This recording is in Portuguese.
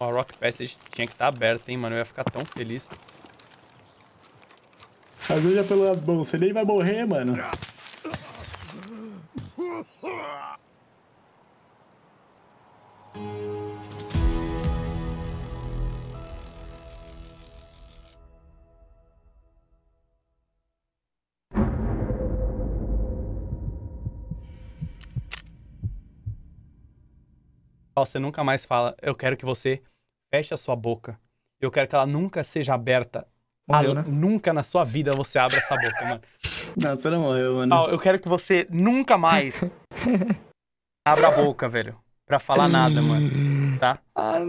Ó, Rock Passage tinha que estar tá aberto, hein, mano. Eu ia ficar tão feliz. Mas Ajuda é pelo lado bom. Você nem vai morrer, mano. você nunca mais fala. Eu quero que você feche a sua boca. Eu quero que ela nunca seja aberta. Morreu, a, né? Nunca na sua vida você abra essa boca, mano. Não, você não morreu, mano. Paulo, eu quero que você nunca mais abra a boca, velho. Pra falar nada, mano. Tá? Ah,